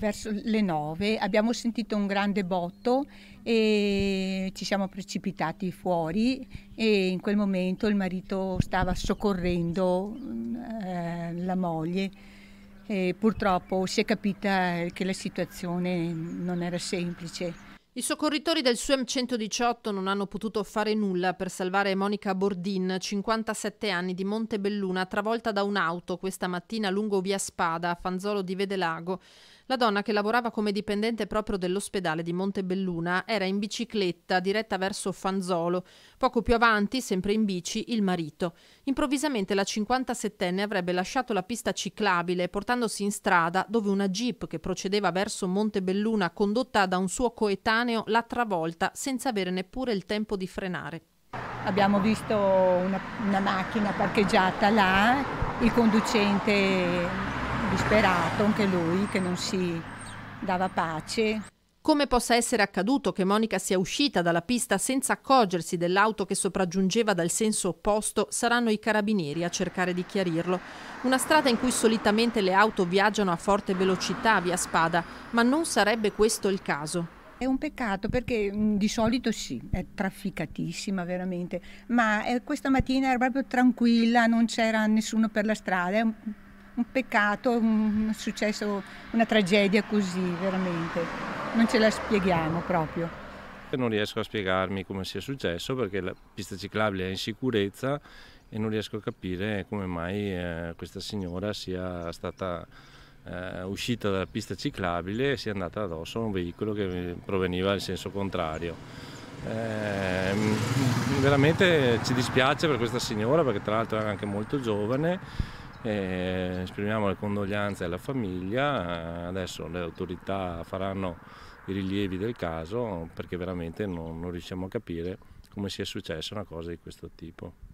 verso le 9 abbiamo sentito un grande botto e ci siamo precipitati fuori e in quel momento il marito stava soccorrendo eh, la moglie. E purtroppo si è capita che la situazione non era semplice. I soccorritori del SUEM 118 non hanno potuto fare nulla per salvare Monica Bordin, 57 anni di Montebelluna, travolta da un'auto questa mattina lungo via Spada a Fanzolo di Vedelago. La donna che lavorava come dipendente proprio dell'ospedale di Montebelluna era in bicicletta diretta verso Fanzolo. Poco più avanti, sempre in bici, il marito. Improvvisamente la 57enne avrebbe lasciato la pista ciclabile portandosi in strada dove una jeep che procedeva verso Montebelluna condotta da un suo coetaneo l'ha travolta senza avere neppure il tempo di frenare. Abbiamo visto una, una macchina parcheggiata là, il conducente disperato anche lui, che non si dava pace. Come possa essere accaduto che Monica sia uscita dalla pista senza accorgersi dell'auto che sopraggiungeva dal senso opposto, saranno i carabinieri a cercare di chiarirlo. Una strada in cui solitamente le auto viaggiano a forte velocità via spada, ma non sarebbe questo il caso. È un peccato perché mm, di solito sì, è trafficatissima veramente, ma eh, questa mattina era proprio tranquilla, non c'era nessuno per la strada, un peccato, un successo, una tragedia così, veramente. Non ce la spieghiamo proprio. Non riesco a spiegarmi come sia successo perché la pista ciclabile è in sicurezza e non riesco a capire come mai eh, questa signora sia stata eh, uscita dalla pista ciclabile e sia andata addosso a un veicolo che proveniva in senso contrario. Ehm, veramente ci dispiace per questa signora perché tra l'altro era anche molto giovane e esprimiamo le condoglianze alla famiglia, adesso le autorità faranno i rilievi del caso perché veramente non, non riusciamo a capire come sia successa una cosa di questo tipo.